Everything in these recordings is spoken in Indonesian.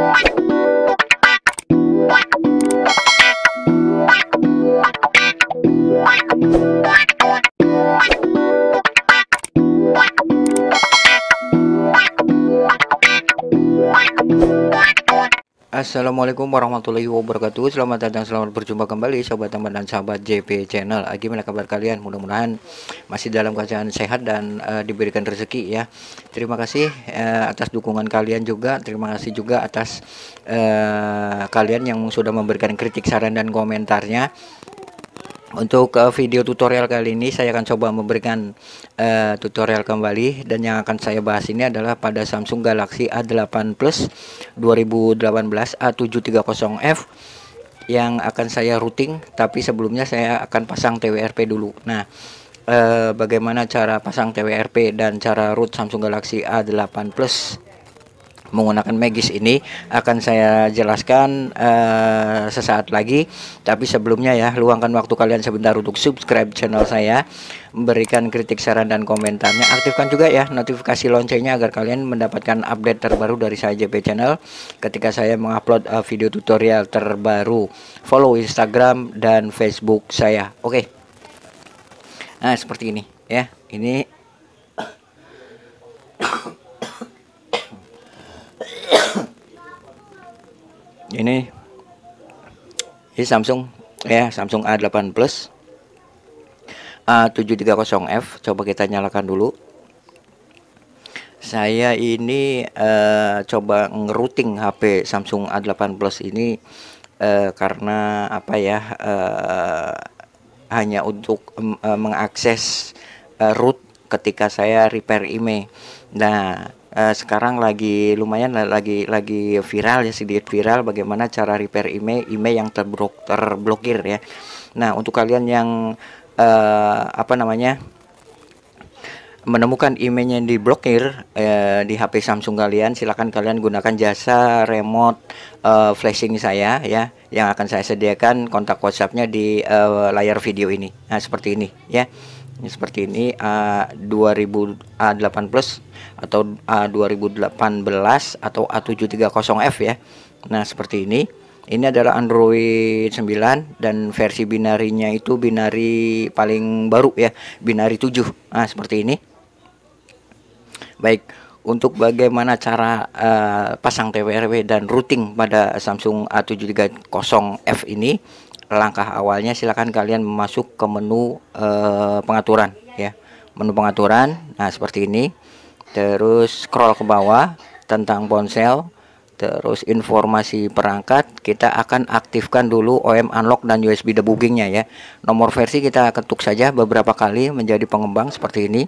What? Assalamualaikum warahmatullahi wabarakatuh Selamat datang, selamat berjumpa kembali Sobat teman dan sahabat JP Channel ah, Gimana kabar kalian? Mudah-mudahan masih dalam keadaan sehat dan uh, diberikan rezeki ya Terima kasih uh, atas dukungan kalian juga Terima kasih juga atas uh, kalian yang sudah memberikan kritik, saran, dan komentarnya untuk eh, video tutorial kali ini saya akan coba memberikan uh, tutorial kembali dan yang akan saya bahas ini adalah pada Samsung Galaxy A8 Plus 2018 A730F yang akan saya routing tapi sebelumnya saya akan pasang TWRP dulu. Nah, uh, bagaimana cara pasang TWRP dan cara root Samsung Galaxy A8 Plus menggunakan magis ini akan saya jelaskan uh, sesaat lagi tapi sebelumnya ya luangkan waktu kalian sebentar untuk subscribe channel saya memberikan kritik saran dan komentarnya aktifkan juga ya notifikasi loncengnya agar kalian mendapatkan update terbaru dari saya JP channel ketika saya mengupload uh, video tutorial terbaru follow Instagram dan Facebook saya oke okay. nah seperti ini ya ini ini ini Samsung ya Samsung A8 Plus A730F coba kita nyalakan dulu saya ini uh, coba ngeruting HP Samsung A8 Plus ini uh, karena apa ya uh, hanya untuk um, uh, mengakses uh, root ketika saya repair IMEI. E. Nah, Eh, sekarang lagi lumayan lagi lagi viral ya sedikit viral bagaimana cara repair email email e yang terblok terblokir ya. Nah, untuk kalian yang uh, apa namanya? menemukan emailnya yang diblokir uh, di HP Samsung kalian, silahkan kalian gunakan jasa remote uh, flashing saya ya, yang akan saya sediakan kontak WhatsAppnya di uh, layar video ini. Nah seperti ini ya ini seperti ini A2000 A8 Plus atau A2018 atau A730F ya nah seperti ini ini adalah Android 9 dan versi binarinya itu binari paling baru ya binari 7 nah seperti ini baik untuk bagaimana cara uh, pasang TWRW dan routing pada Samsung A730F ini langkah awalnya silahkan kalian masuk ke menu e, pengaturan ya menu pengaturan nah seperti ini terus scroll ke bawah tentang ponsel terus informasi perangkat kita akan aktifkan dulu OM unlock dan USB debuggingnya ya nomor versi kita ketuk saja beberapa kali menjadi pengembang seperti ini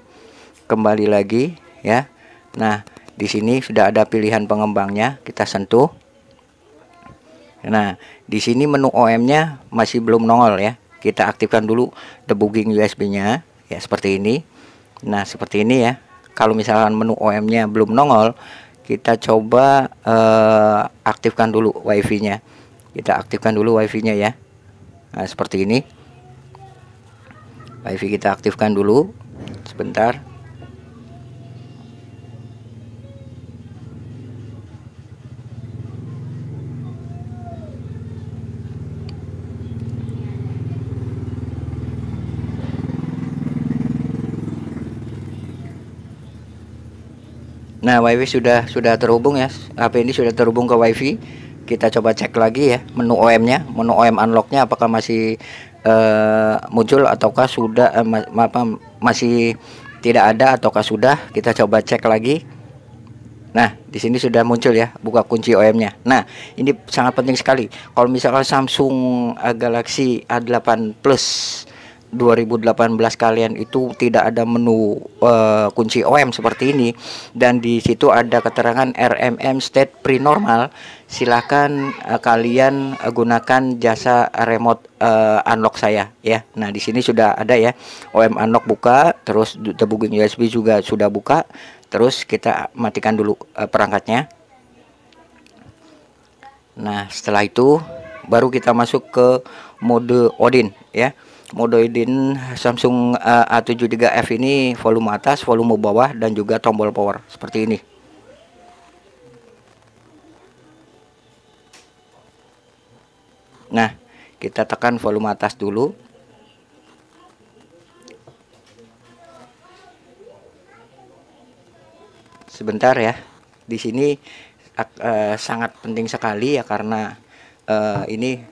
kembali lagi ya nah di sini sudah ada pilihan pengembangnya kita sentuh Nah, di sini menu OM-nya masih belum nongol ya. Kita aktifkan dulu debugging USB-nya ya seperti ini. Nah, seperti ini ya. Kalau misalkan menu OM-nya belum nongol, kita coba eh, aktifkan dulu WiFi-nya. Kita aktifkan dulu WiFi-nya ya. Nah, seperti ini. WiFi kita aktifkan dulu sebentar. Nah, WiFi sudah sudah terhubung ya. HP ini sudah terhubung ke WiFi. Kita coba cek lagi ya menu OM-nya, menu OM unlock-nya apakah masih uh, muncul ataukah sudah uh, apa masih tidak ada ataukah sudah. Kita coba cek lagi. Nah, di sini sudah muncul ya buka kunci OM-nya. Nah, ini sangat penting sekali. Kalau misalkan Samsung eh, Galaxy A8 Plus 2018 kalian itu tidak ada menu uh, kunci OM seperti ini dan di situ ada keterangan RMM state pre-normal silahkan uh, eh, kalian eh, gunakan jasa remote uh, unlock saya ya nah di sini sudah ada ya OM unlock buka terus tabung USB juga sudah buka terus kita matikan dulu uh, perangkatnya nah setelah itu baru kita masuk ke mode Odin ya Modoidin Samsung eh, A73F ini volume atas, volume bawah dan juga tombol power seperti ini. Nah, kita tekan volume atas dulu. Sebentar ya. Di sini eh, sangat penting sekali ya karena uh, ini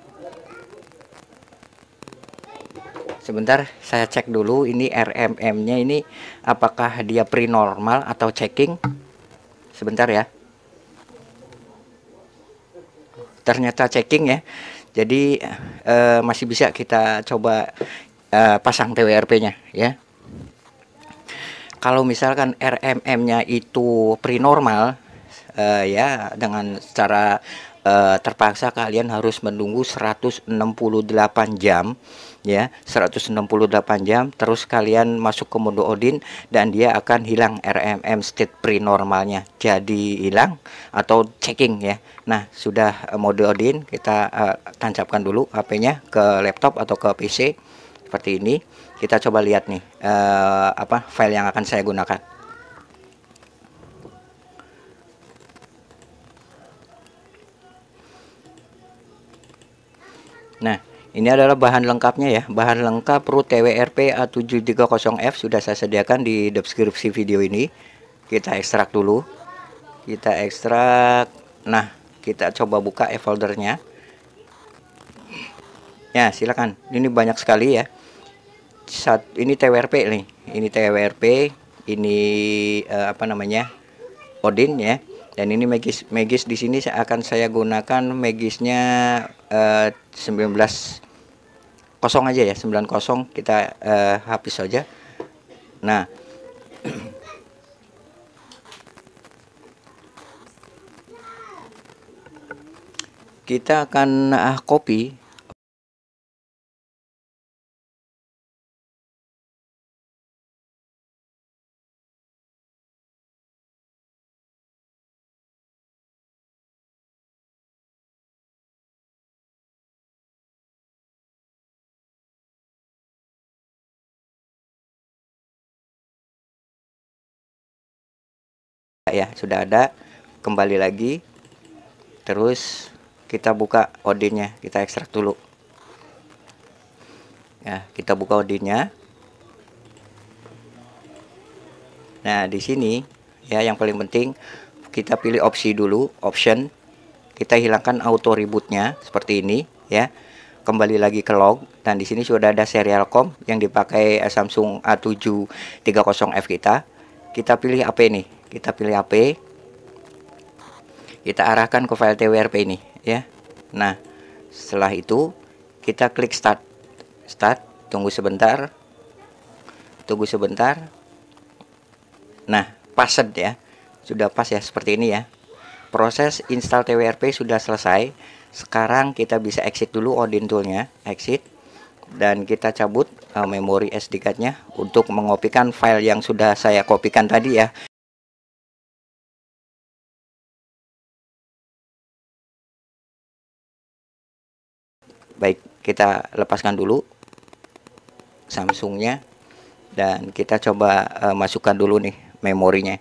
Sebentar saya cek dulu ini RMM-nya ini apakah dia pre-normal atau checking. Sebentar ya. Ternyata checking ya. Jadi eh, masih bisa kita coba eh, pasang TWRP-nya ya. Kalau misalkan RMM-nya itu pre-normal eh, ya dengan secara uh, terpaksa kalian harus menunggu 168 jam ya 168 jam terus kalian masuk ke mode Odin dan dia akan hilang RMM state pre normalnya jadi hilang atau checking ya nah sudah eh, mode Odin kita uh, tancapkan dulu HP-nya ke laptop atau ke PC seperti ini kita coba lihat nih uh, apa file yang akan saya gunakan nah ini adalah bahan lengkapnya ya. Bahan lengkap root TWRP A730F sudah saya sediakan di deskripsi video ini. Kita ekstrak dulu. Kita ekstrak. Nah, kita coba buka e foldernya. Ya, silakan. Ini banyak sekali ya. Saat ini TWRP nih. Ini TWRP, ini uh, apa namanya? Odin ya. Dan ini magis magis di sini akan saya gunakan magisnya Eh, sembilan 19 kosong aja ya 90 kita uh, eh, habis saja nah kita akan uh, copy ya sudah ada kembali lagi terus kita buka odinnya kita ekstrak dulu ya kita buka odinnya nah di sini ya yang paling penting kita pilih opsi dulu option kita hilangkan auto rebootnya seperti ini ya kembali lagi ke log dan di sini sudah ada serial com yang dipakai Samsung A7 30F kita kita pilih apa ini kita pilih HP kita arahkan ke file twrp ini ya nah setelah itu kita klik start start tunggu sebentar tunggu sebentar nah passed ya sudah pas ya seperti ini ya proses install twrp sudah selesai sekarang kita bisa exit dulu Odin toolnya exit dan kita cabut uh, memori SD card nya untuk mengopikan file yang sudah saya kopikan tadi ya baik kita lepaskan dulu Samsungnya dan kita coba uh, masukkan dulu nih memorinya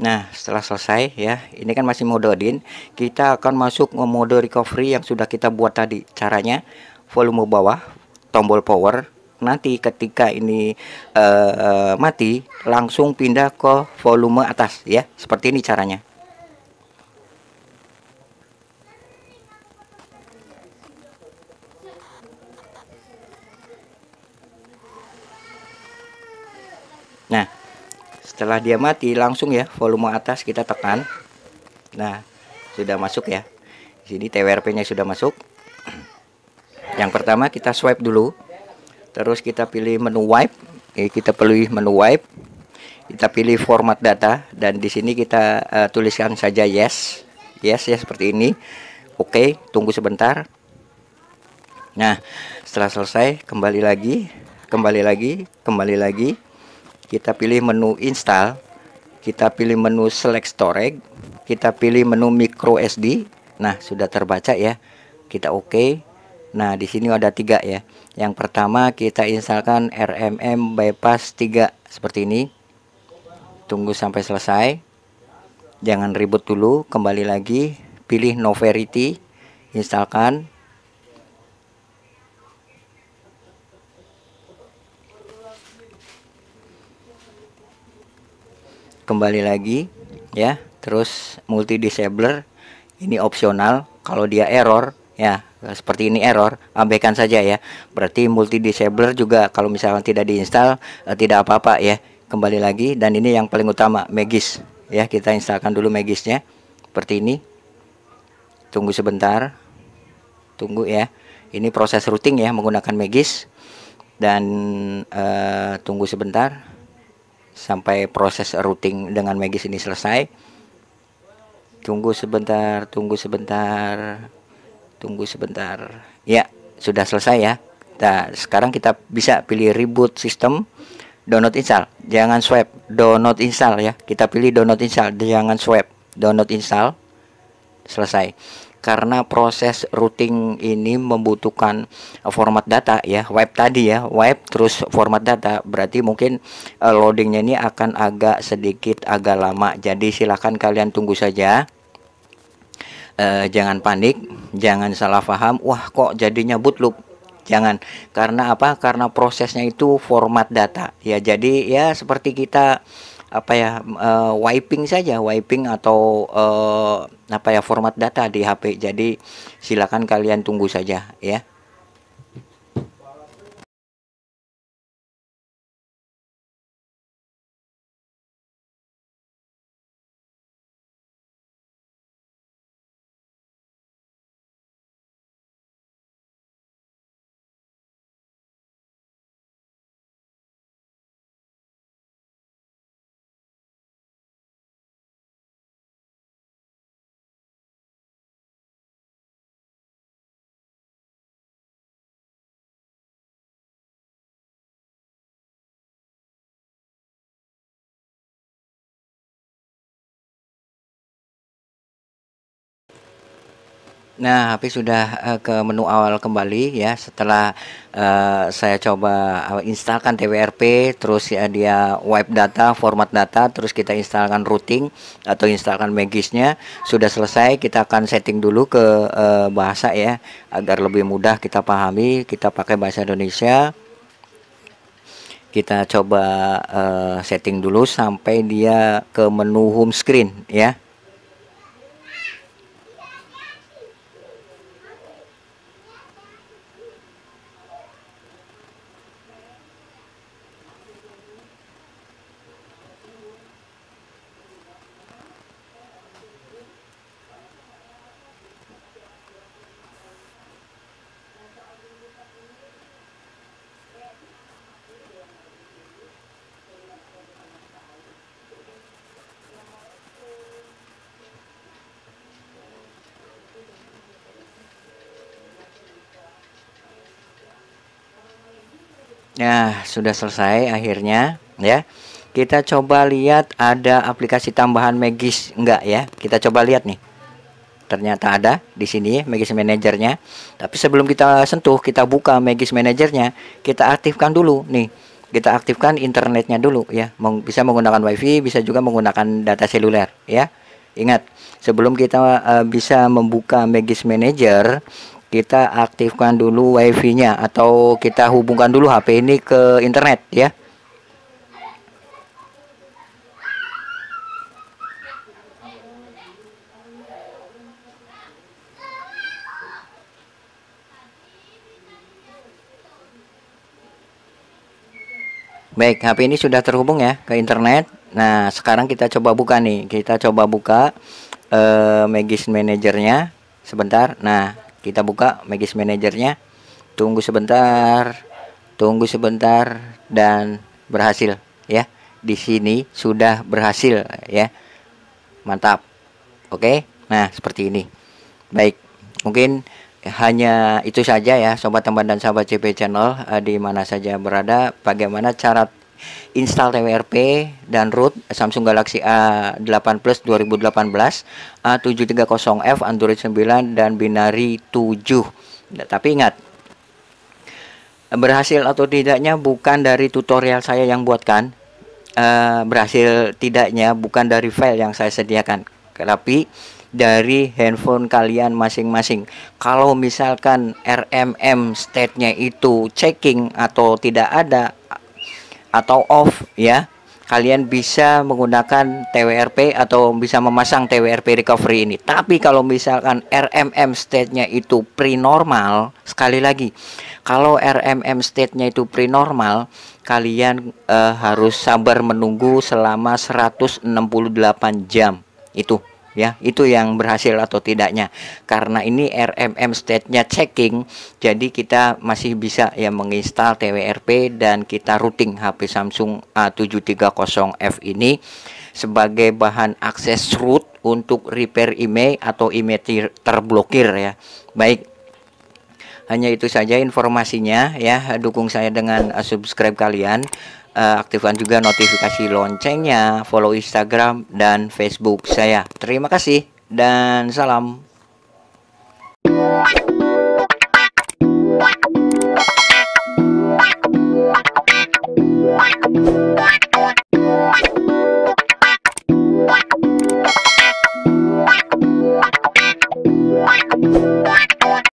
Nah, setelah selesai ya, ini kan masih mode din, kita akan masuk ke mode recovery yang sudah kita buat tadi. Caranya volume bawah, tombol power. Nanti ketika ini uh, uh, mati, langsung pindah ke volume atas ya. Seperti ini caranya. Nah, setelah dia mati langsung ya volume atas kita tekan nah sudah masuk ya di sini TWRP nya sudah masuk yang pertama kita swipe dulu terus kita pilih menu wipe eh, kita pilih menu wipe kita pilih format data dan di sini kita uh, tuliskan saja yes yes ya seperti ini oke okay, tunggu sebentar nah setelah selesai kembali lagi kembali lagi kembali lagi kita pilih menu install kita pilih menu select storage kita pilih menu micro SD nah sudah terbaca ya kita oke okay. nah di sini ada tiga ya yang pertama kita instalkan RMM bypass 3 seperti ini tunggu sampai selesai jangan ribut dulu kembali lagi pilih no verity installkan kembali lagi ya terus multi disabler ini opsional kalau dia error ya seperti ini error abaikan saja ya berarti multi disabler juga kalau misalnya tidak diinstal eh, tidak apa-apa ya kembali lagi dan ini yang paling utama Magis ya kita instalkan dulu Magisnya seperti ini tunggu sebentar tunggu ya ini proses routing ya menggunakan Magis dan eh, tunggu sebentar sampai proses routing dengan magis ini selesai tunggu sebentar tunggu sebentar tunggu sebentar ya sudah selesai ya nah sekarang kita bisa pilih reboot system download install jangan swipe download install ya kita pilih download install jangan swipe download install selesai karena proses routing ini membutuhkan format data ya web tadi ya web terus format data berarti mungkin uh, loadingnya ini akan agak sedikit agak lama jadi silahkan kalian tunggu saja uh, jangan panik jangan salah paham wah kok jadinya bootloop jangan karena apa karena prosesnya itu format data ya jadi ya seperti kita apa ya uh, wiping saja wiping atau uh, apa ya format data di HP jadi silakan kalian tunggu saja ya Nah, tapi sudah uh, ke menu awal kembali ya setelah uh, saya coba uh, instalkan TWRP, terus ya dia wipe data, format data, terus kita instalkan routing atau instalkan Magisnya. Sudah selesai, kita akan setting dulu ke uh, bahasa ya agar lebih mudah kita pahami. Kita pakai bahasa Indonesia. Kita coba uh, setting dulu sampai dia ke menu home screen ya. Nah, sudah selesai akhirnya ya. Kita coba lihat ada aplikasi tambahan Magis enggak ya? Kita coba lihat nih. Ternyata ada di sini Magis Manager-nya. Tapi sebelum kita sentuh, kita buka Magis Manager-nya, kita aktifkan dulu nih. Kita aktifkan internetnya dulu ya. Bisa menggunakan WiFi, bisa juga menggunakan data seluler ya. Ingat, sebelum kita uh, bisa membuka Magis Manager, kita aktifkan dulu wifi-nya atau kita hubungkan dulu HP ini ke internet ya Baik, HP ini sudah terhubung ya ke internet. Nah, sekarang kita coba buka nih. Kita coba buka uh, eh, Magis Manajernya sebentar. Nah, kita buka magis manajernya tunggu sebentar tunggu sebentar dan berhasil ya di sini sudah berhasil ya mantap oke nah seperti ini baik mungkin hanya itu saja ya sobat teman dan sahabat CP channel eh, di mana saja berada bagaimana cara install TWRP dan root Samsung Galaxy A8 Plus 2018 A730F Android 9 dan binary 7 nah, tapi ingat berhasil atau tidaknya bukan dari tutorial saya yang buatkan uh, berhasil tidaknya bukan dari file yang saya sediakan tapi dari handphone kalian masing-masing kalau misalkan RMM state-nya itu checking atau tidak ada atau off ya kalian bisa menggunakan TWRP atau bisa memasang TWRP recovery ini. Tapi kalau misalkan RMM state-nya itu pre-normal, sekali lagi, kalau RMM state-nya itu pre-normal, kalian eh, harus sabar menunggu selama 168 jam. Itu ya itu yang berhasil atau tidaknya karena ini RMM state-nya checking jadi kita masih bisa ya menginstal TWRP dan kita routing HP Samsung A730F ini sebagai bahan akses root untuk repair IMEI atau IMEI terblokir ya baik hanya itu saja informasinya ya dukung saya dengan eh, subscribe kalian Eh, aktifkan juga notifikasi loncengnya, follow Instagram dan Facebook saya. Terima kasih dan salam.